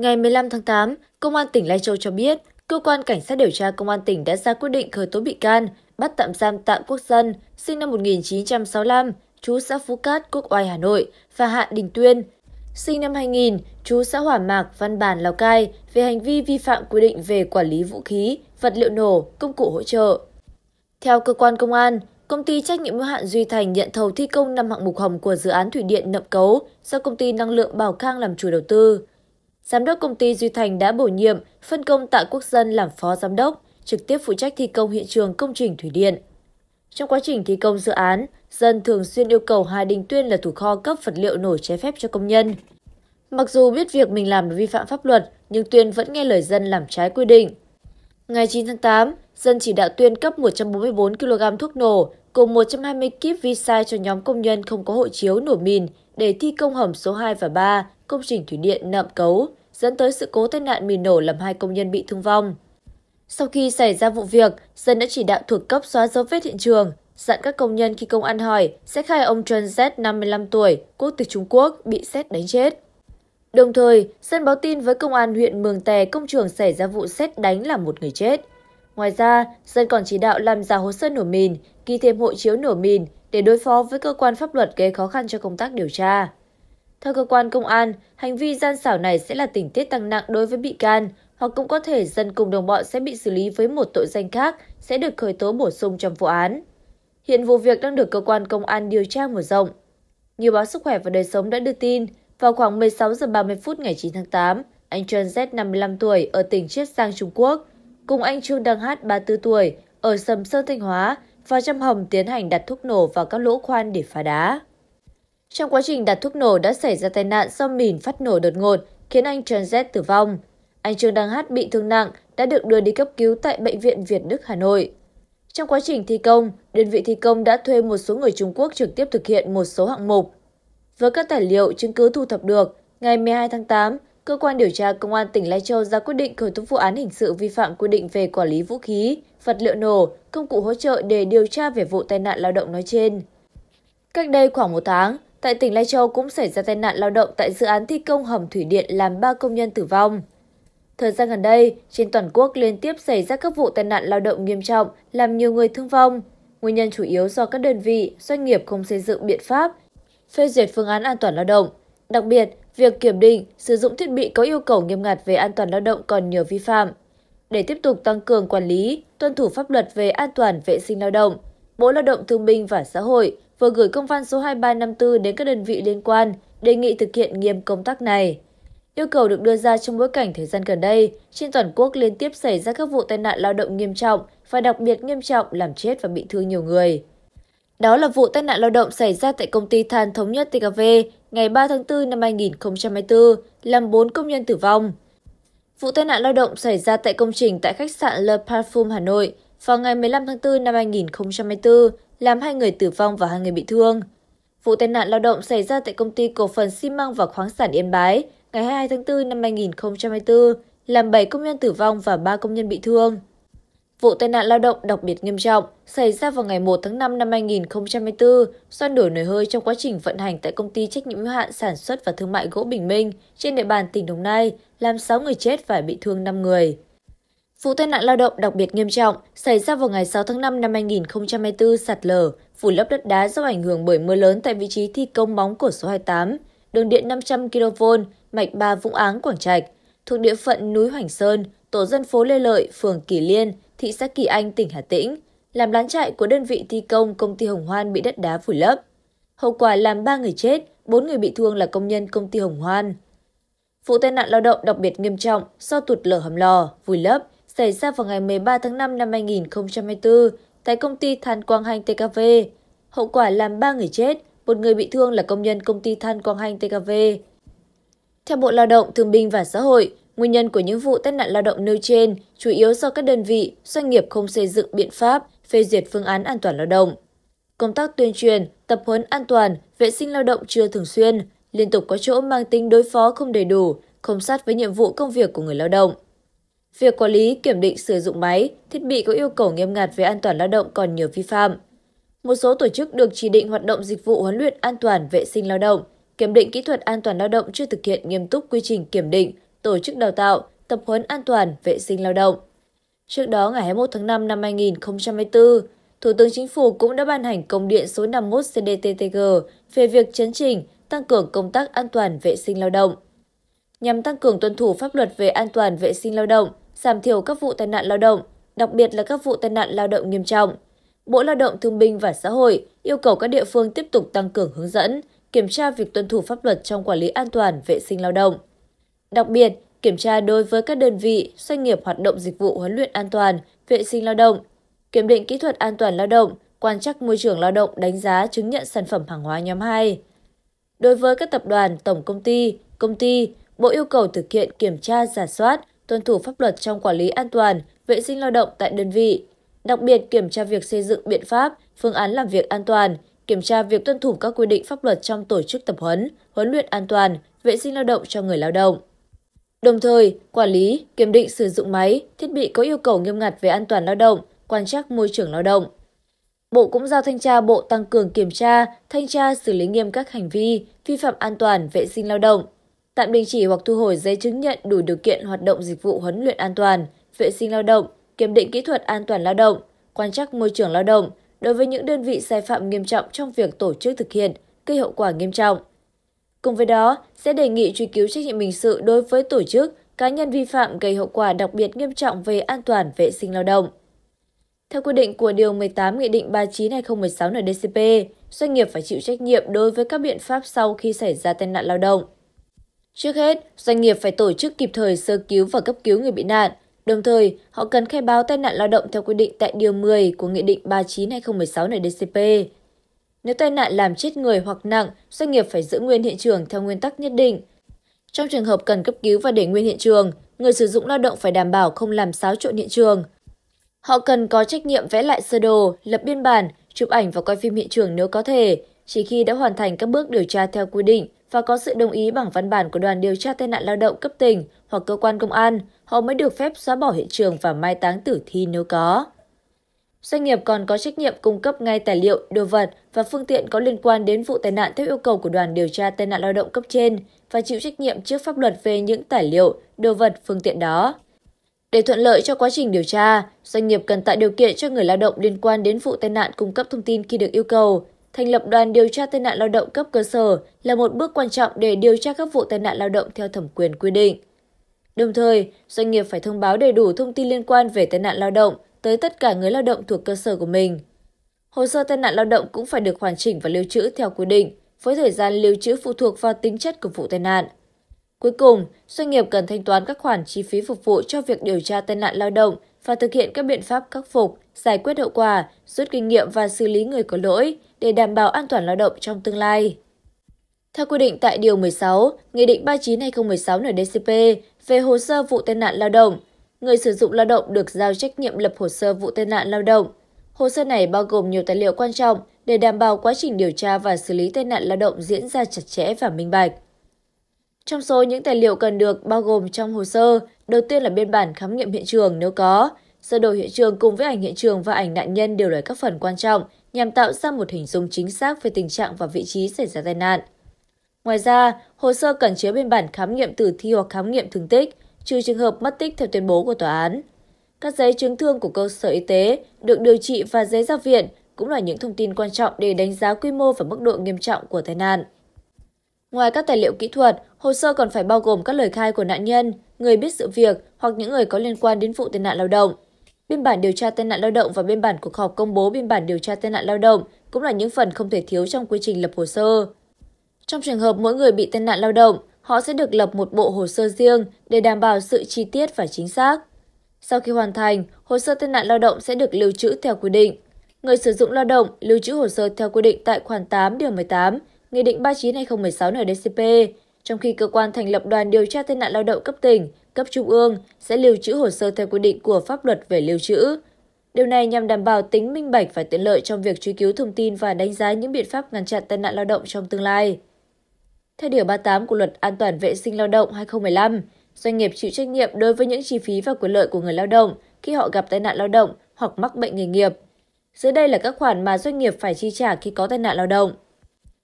Ngày 15 tháng 8, Công an tỉnh Lai Châu cho biết, cơ quan cảnh sát điều tra Công an tỉnh đã ra quyết định khởi tố bị can, bắt tạm giam Tạ Quốc Dân, sinh năm 1965, chú xã Phú Cát, Quốc Oai, Hà Nội và Hạ Đình Tuyên, sinh năm 2000, chú xã Hỏa Mạc, Văn bản, Lào Cai về hành vi vi phạm quy định về quản lý vũ khí, vật liệu nổ, công cụ hỗ trợ. Theo cơ quan công an, công ty trách nhiệm hữu hạn Duy Thành nhận thầu thi công năm hạng mục hồng của dự án thủy điện Nậm Cấu do công ty năng lượng Bảo Khang làm chủ đầu tư giám đốc công ty Duy Thành đã bổ nhiệm, phân công Tạ Quốc Dân làm phó giám đốc, trực tiếp phụ trách thi công hiện trường công trình thủy điện. Trong quá trình thi công dự án, Dân thường xuyên yêu cầu Hà Đình Tuyên là thủ kho cấp vật liệu nổ trái phép cho công nhân. Mặc dù biết việc mình làm là vi phạm pháp luật, nhưng Tuyên vẫn nghe lời Dân làm trái quy định. Ngày 9 tháng 8, Dân chỉ đạo Tuyên cấp 144 kg thuốc nổ cùng 120 kíp vi sai cho nhóm công nhân không có hộ chiếu nổ mìn để thi công hầm số 2 và 3, công trình thủy điện nậm cấu, dẫn tới sự cố tai nạn mìn nổ làm hai công nhân bị thương vong. Sau khi xảy ra vụ việc, dân đã chỉ đạo thuộc cấp xóa dấu vết hiện trường, dặn các công nhân khi công an hỏi sẽ khai ông Trần Z 55 tuổi, quốc tịch Trung Quốc, bị xét đánh chết. Đồng thời, dân báo tin với công an huyện Mường Tè công trường xảy ra vụ xét đánh làm một người chết. Ngoài ra, dân còn chỉ đạo làm giả hồ sơ nổ mìn, ghi thêm hộ chiếu nổ mìn để đối phó với cơ quan pháp luật gây khó khăn cho công tác điều tra. Theo cơ quan công an, hành vi gian xảo này sẽ là tình tiết tăng nặng đối với bị can, hoặc cũng có thể dân cùng đồng bọn sẽ bị xử lý với một tội danh khác sẽ được khởi tố bổ sung trong vụ án. Hiện vụ việc đang được cơ quan công an điều tra mở rộng. Như báo Sức khỏe và Đời sống đã đưa tin, vào khoảng 16 giờ 30 phút ngày 9 tháng 8, anh Trần Z 55 tuổi ở tỉnh Chiết Giang Trung Quốc cùng anh Trương Đăng Hát 34 tuổi ở Sầm Sơn Thanh Hóa và Trâm Hồng tiến hành đặt thuốc nổ vào các lỗ khoan để phá đá trong quá trình đặt thuốc nổ đã xảy ra tai nạn do mìn phát nổ đột ngột khiến anh Trần Transet tử vong. Anh Trương Đăng Hát bị thương nặng đã được đưa đi cấp cứu tại Bệnh viện Việt Đức Hà Nội. Trong quá trình thi công, đơn vị thi công đã thuê một số người Trung Quốc trực tiếp thực hiện một số hạng mục. Với các tài liệu chứng cứ thu thập được, ngày 12 tháng 8, cơ quan điều tra công an tỉnh Lai Châu ra quyết định khởi tố vụ án hình sự vi phạm quy định về quản lý vũ khí, vật liệu nổ, công cụ hỗ trợ để điều tra về vụ tai nạn lao động nói trên. Cách đây khoảng một tháng, Tại tỉnh Lai Châu cũng xảy ra tai nạn lao động tại dự án thi công hầm thủy điện làm 3 công nhân tử vong. Thời gian gần đây, trên toàn quốc liên tiếp xảy ra các vụ tai nạn lao động nghiêm trọng, làm nhiều người thương vong. Nguyên nhân chủ yếu do các đơn vị, doanh nghiệp không xây dựng biện pháp, phê duyệt phương án an toàn lao động. Đặc biệt, việc kiểm định, sử dụng thiết bị có yêu cầu nghiêm ngặt về an toàn lao động còn nhiều vi phạm. Để tiếp tục tăng cường quản lý, tuân thủ pháp luật về an toàn vệ sinh lao động, Bộ Lao động Thương binh và Xã hội vừa gửi công văn số hai ba năm mươi đến các đơn vị liên quan đề nghị thực hiện nghiêm công tác này yêu cầu được đưa ra trong bối cảnh thời gian gần đây trên toàn quốc liên tiếp xảy ra các vụ tai nạn lao động nghiêm trọng và đặc biệt nghiêm trọng làm chết và bị thương nhiều người đó là vụ tai nạn lao động xảy ra tại công ty than thống nhất tkv ngày 3 tháng 4 năm 2024 làm 4 công nhân tử vong. Vụ tai nạn lao động xảy ra tại công trình tại khách sạn Le Parfum Hà Nội vào ngày 15 tháng 4 năm 2024 làm hai người tử vong và hai người bị thương. Vụ tai nạn lao động xảy ra tại công ty cổ phần xi măng và khoáng sản Yên Bái ngày 22 tháng 4 năm 2024, làm 7 công nhân tử vong và 3 công nhân bị thương. Vụ tai nạn lao động đặc biệt nghiêm trọng xảy ra vào ngày 1 tháng 5 năm 2024 do nổi nồi hơi trong quá trình vận hành tại công ty trách nhiệm hữu hạn sản xuất và thương mại gỗ Bình Minh trên địa bàn tỉnh Đồng Nai, làm 6 người chết và bị thương 5 người. Vụ tai nạn lao động đặc biệt nghiêm trọng xảy ra vào ngày 6 tháng 5 năm 2024 sạt lở, phủ lấp đất đá do ảnh hưởng bởi mưa lớn tại vị trí thi công móng của số 28, đường điện 500 kV, mạch 3 Vũng Áng, Quảng Trạch, thuộc địa phận núi Hoành Sơn, tổ dân phố Lê Lợi, phường Kỳ Liên, thị xã Kỳ Anh, tỉnh Hà Tĩnh, làm lán trại của đơn vị thi công công ty Hồng Hoan bị đất đá vùi lấp. Hậu quả làm 3 người chết, 4 người bị thương là công nhân công ty Hồng Hoan. Vụ tai nạn lao động đặc biệt nghiêm trọng do tụt lở hầm lò, vùi lấp, xảy ra vào ngày 13 tháng 5 năm 2024 tại công ty Than Quang Hành TKV. Hậu quả làm 3 người chết, một người bị thương là công nhân công ty Than Quang Hành TKV. Theo Bộ Lao động, Thương binh và Xã hội, nguyên nhân của những vụ tai nạn lao động nêu trên chủ yếu do các đơn vị, doanh nghiệp không xây dựng biện pháp, phê duyệt phương án an toàn lao động. Công tác tuyên truyền, tập huấn an toàn, vệ sinh lao động chưa thường xuyên, liên tục có chỗ mang tính đối phó không đầy đủ, không sát với nhiệm vụ công việc của người lao động. Việc quản lý kiểm định sử dụng máy, thiết bị có yêu cầu nghiêm ngặt về an toàn lao động còn nhiều vi phạm. Một số tổ chức được chỉ định hoạt động dịch vụ huấn luyện an toàn vệ sinh lao động, kiểm định kỹ thuật an toàn lao động chưa thực hiện nghiêm túc quy trình kiểm định, tổ chức đào tạo, tập huấn an toàn vệ sinh lao động. Trước đó ngày 21 tháng 5 năm 2024, Thủ tướng Chính phủ cũng đã ban hành công điện số 51 CDTTG về việc chấn chỉnh, tăng cường công tác an toàn vệ sinh lao động. Nhằm tăng cường tuân thủ pháp luật về an toàn vệ sinh lao động, giảm thiểu các vụ tai nạn lao động, đặc biệt là các vụ tai nạn lao động nghiêm trọng. Bộ Lao động Thương binh và Xã hội yêu cầu các địa phương tiếp tục tăng cường hướng dẫn, kiểm tra việc tuân thủ pháp luật trong quản lý an toàn vệ sinh lao động. Đặc biệt, kiểm tra đối với các đơn vị, doanh nghiệp hoạt động dịch vụ huấn luyện an toàn, vệ sinh lao động, kiểm định kỹ thuật an toàn lao động, quan trắc môi trường lao động đánh giá chứng nhận sản phẩm hàng hóa nhóm 2. Đối với các tập đoàn, tổng công ty, công ty, Bộ yêu cầu thực hiện kiểm tra giả soát, tuân thủ pháp luật trong quản lý an toàn vệ sinh lao động tại đơn vị đặc biệt kiểm tra việc xây dựng biện pháp phương án làm việc an toàn kiểm tra việc tuân thủ các quy định pháp luật trong tổ chức tập huấn huấn luyện an toàn vệ sinh lao động cho người lao động đồng thời quản lý kiểm định sử dụng máy thiết bị có yêu cầu nghiêm ngặt về an toàn lao động quan trắc môi trường lao động Bộ cũng giao thanh tra Bộ tăng cường kiểm tra, thanh tra xử lý nghiêm các hành vi vi phạm an toàn vệ sinh lao động, tạm đình chỉ hoặc thu hồi giấy chứng nhận đủ điều kiện hoạt động dịch vụ huấn luyện an toàn, vệ sinh lao động, kiểm định kỹ thuật an toàn lao động, quan trắc môi trường lao động đối với những đơn vị sai phạm nghiêm trọng trong việc tổ chức thực hiện gây hậu quả nghiêm trọng. Cùng với đó, sẽ đề nghị truy cứu trách nhiệm hình sự đối với tổ chức, cá nhân vi phạm gây hậu quả đặc biệt nghiêm trọng về an toàn vệ sinh lao động. Theo quy định của Điều 18 Nghị định 39-2016 NDCP, doanh nghiệp phải chịu trách nhiệm đối với các biện pháp sau khi xảy ra tai nạn lao động trước hết doanh nghiệp phải tổ chức kịp thời sơ cứu và cấp cứu người bị nạn đồng thời họ cần khai báo tai nạn lao động theo quy định tại điều 10 của nghị định 39 2016 ndcp nếu tai nạn làm chết người hoặc nặng doanh nghiệp phải giữ nguyên hiện trường theo nguyên tắc nhất định trong trường hợp cần cấp cứu và để nguyên hiện trường người sử dụng lao động phải đảm bảo không làm xáo trộn hiện trường họ cần có trách nhiệm vẽ lại sơ đồ lập biên bản chụp ảnh và quay phim hiện trường nếu có thể chỉ khi đã hoàn thành các bước điều tra theo quy định và có sự đồng ý bằng văn bản của đoàn điều tra tai nạn lao động cấp tỉnh hoặc cơ quan công an, họ mới được phép xóa bỏ hiện trường và mai táng tử thi nếu có. Doanh nghiệp còn có trách nhiệm cung cấp ngay tài liệu, đồ vật và phương tiện có liên quan đến vụ tai nạn theo yêu cầu của đoàn điều tra tai nạn lao động cấp trên và chịu trách nhiệm trước pháp luật về những tài liệu, đồ vật, phương tiện đó. Để thuận lợi cho quá trình điều tra, doanh nghiệp cần tạo điều kiện cho người lao động liên quan đến vụ tai nạn cung cấp thông tin khi được yêu cầu, thành lập đoàn điều tra tai nạn lao động cấp cơ sở là một bước quan trọng để điều tra các vụ tai nạn lao động theo thẩm quyền quy định. Đồng thời, doanh nghiệp phải thông báo đầy đủ thông tin liên quan về tai nạn lao động tới tất cả người lao động thuộc cơ sở của mình. Hồ sơ tai nạn lao động cũng phải được hoàn chỉnh và lưu trữ theo quy định, với thời gian lưu trữ phụ thuộc vào tính chất của vụ tai nạn. Cuối cùng, doanh nghiệp cần thanh toán các khoản chi phí phục vụ cho việc điều tra tai nạn lao động và thực hiện các biện pháp khắc phục, giải quyết hậu quả, rút kinh nghiệm và xử lý người có lỗi, để đảm bảo an toàn lao động trong tương lai. Theo quy định tại Điều 16, Nghị định 39-2016 NDCP về hồ sơ vụ tai nạn lao động, người sử dụng lao động được giao trách nhiệm lập hồ sơ vụ tai nạn lao động. Hồ sơ này bao gồm nhiều tài liệu quan trọng để đảm bảo quá trình điều tra và xử lý tai nạn lao động diễn ra chặt chẽ và minh bạch. Trong số những tài liệu cần được bao gồm trong hồ sơ, đầu tiên là biên bản khám nghiệm hiện trường nếu có, sơ đồ hiện trường cùng với ảnh hiện trường và ảnh nạn nhân đều là các phần quan trọng nhằm tạo ra một hình dung chính xác về tình trạng và vị trí xảy ra tai nạn. Ngoài ra, hồ sơ cần chứa biên bản khám nghiệm tử thi hoặc khám nghiệm thương tích, trừ trường hợp mất tích theo tuyên bố của tòa án. Các giấy chứng thương của cơ sở y tế được điều trị và giấy ra viện cũng là những thông tin quan trọng để đánh giá quy mô và mức độ nghiêm trọng của tai nạn. Ngoài các tài liệu kỹ thuật, hồ sơ còn phải bao gồm các lời khai của nạn nhân, người biết sự việc hoặc những người có liên quan đến vụ tai nạn lao động, Biên bản điều tra tai nạn lao động và biên bản cuộc họp công bố biên bản điều tra tai nạn lao động cũng là những phần không thể thiếu trong quy trình lập hồ sơ. Trong trường hợp mỗi người bị tai nạn lao động, họ sẽ được lập một bộ hồ sơ riêng để đảm bảo sự chi tiết và chính xác. Sau khi hoàn thành, hồ sơ tai nạn lao động sẽ được lưu trữ theo quy định. Người sử dụng lao động lưu trữ hồ sơ theo quy định tại khoản 8 điều 18 Nghị định 39/2016 NDCP trong khi cơ quan thành lập đoàn điều tra tai nạn lao động cấp tỉnh cấp trung ương sẽ lưu trữ hồ sơ theo quy định của pháp luật về lưu trữ điều này nhằm đảm bảo tính minh bạch và tiện lợi trong việc truy cứu thông tin và đánh giá những biện pháp ngăn chặn tai nạn lao động trong tương lai theo điều 38 của luật an toàn vệ sinh lao động 2015 doanh nghiệp chịu trách nhiệm đối với những chi phí và quyền lợi của người lao động khi họ gặp tai nạn lao động hoặc mắc bệnh nghề nghiệp dưới đây là các khoản mà doanh nghiệp phải chi trả khi có tai nạn lao động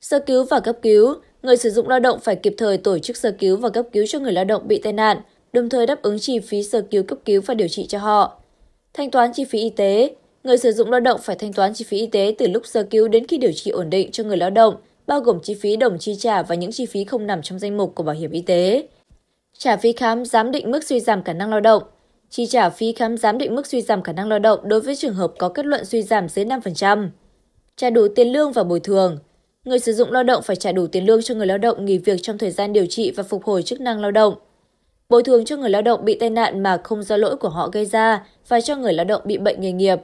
sơ cứu và cấp cứu người sử dụng lao động phải kịp thời tổ chức sơ cứu và cấp cứu cho người lao động bị tai nạn, đồng thời đáp ứng chi phí sơ cứu cấp cứu và điều trị cho họ. Thanh toán chi phí y tế, người sử dụng lao động phải thanh toán chi phí y tế từ lúc sơ cứu đến khi điều trị ổn định cho người lao động, bao gồm chi phí đồng chi trả và những chi phí không nằm trong danh mục của bảo hiểm y tế. Trả phí khám giám định mức suy giảm khả năng lao động. Chi trả phí khám giám định mức suy giảm khả năng lao động đối với trường hợp có kết luận suy giảm dưới 5%. Trả đủ tiền lương và bồi thường người sử dụng lao động phải trả đủ tiền lương cho người lao động nghỉ việc trong thời gian điều trị và phục hồi chức năng lao động. Bồi thường cho người lao động bị tai nạn mà không do lỗi của họ gây ra và cho người lao động bị bệnh nghề nghiệp.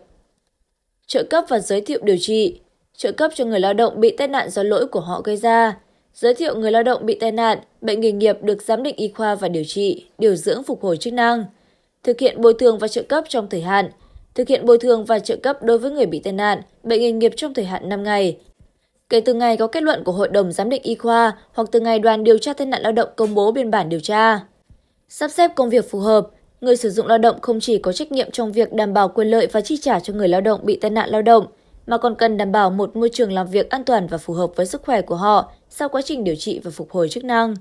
Trợ cấp và giới thiệu điều trị trợ cấp cho người lao động bị tai nạn do lỗi của họ gây ra, giới thiệu người lao động bị tai nạn, bệnh nghề nghiệp được giám định y khoa và điều trị, điều dưỡng phục hồi chức năng, thực hiện bồi thường và trợ cấp trong thời hạn, thực hiện bồi thường và trợ cấp đối với người bị tai nạn, bệnh nghề nghiệp trong thời hạn 5 ngày Kể từ ngày có kết luận của Hội đồng Giám định Y khoa hoặc từ ngày đoàn điều tra tai nạn lao động công bố biên bản điều tra. Sắp xếp công việc phù hợp, người sử dụng lao động không chỉ có trách nhiệm trong việc đảm bảo quyền lợi và chi trả cho người lao động bị tai nạn lao động, mà còn cần đảm bảo một môi trường làm việc an toàn và phù hợp với sức khỏe của họ sau quá trình điều trị và phục hồi chức năng.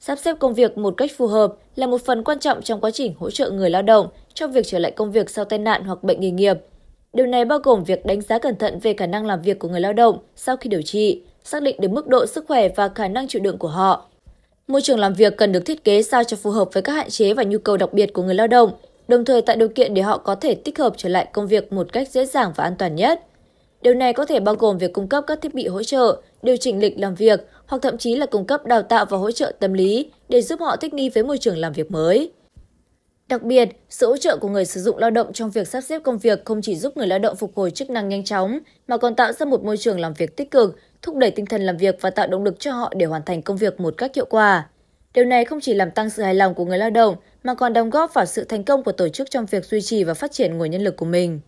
Sắp xếp công việc một cách phù hợp là một phần quan trọng trong quá trình hỗ trợ người lao động trong việc trở lại công việc sau tai nạn hoặc bệnh nghề nghiệp Điều này bao gồm việc đánh giá cẩn thận về khả năng làm việc của người lao động sau khi điều trị, xác định được mức độ sức khỏe và khả năng chịu đựng của họ. Môi trường làm việc cần được thiết kế sao cho phù hợp với các hạn chế và nhu cầu đặc biệt của người lao động, đồng thời tạo điều kiện để họ có thể tích hợp trở lại công việc một cách dễ dàng và an toàn nhất. Điều này có thể bao gồm việc cung cấp các thiết bị hỗ trợ, điều chỉnh lịch làm việc hoặc thậm chí là cung cấp đào tạo và hỗ trợ tâm lý để giúp họ thích nghi với môi trường làm việc mới. Đặc biệt, sự hỗ trợ của người sử dụng lao động trong việc sắp xếp công việc không chỉ giúp người lao động phục hồi chức năng nhanh chóng, mà còn tạo ra một môi trường làm việc tích cực, thúc đẩy tinh thần làm việc và tạo động lực cho họ để hoàn thành công việc một cách hiệu quả. Điều này không chỉ làm tăng sự hài lòng của người lao động, mà còn đóng góp vào sự thành công của tổ chức trong việc duy trì và phát triển nguồn nhân lực của mình.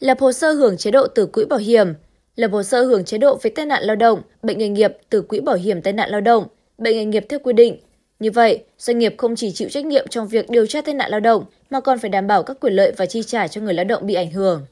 Lập hồ sơ hưởng chế độ từ quỹ bảo hiểm Lập hồ sơ hưởng chế độ về tai nạn lao động, bệnh nghề nghiệp từ quỹ bảo hiểm tai nạn lao động, bệnh nghề nghiệp theo quy định như vậy, doanh nghiệp không chỉ chịu trách nhiệm trong việc điều tra tai nạn lao động mà còn phải đảm bảo các quyền lợi và chi trả cho người lao động bị ảnh hưởng.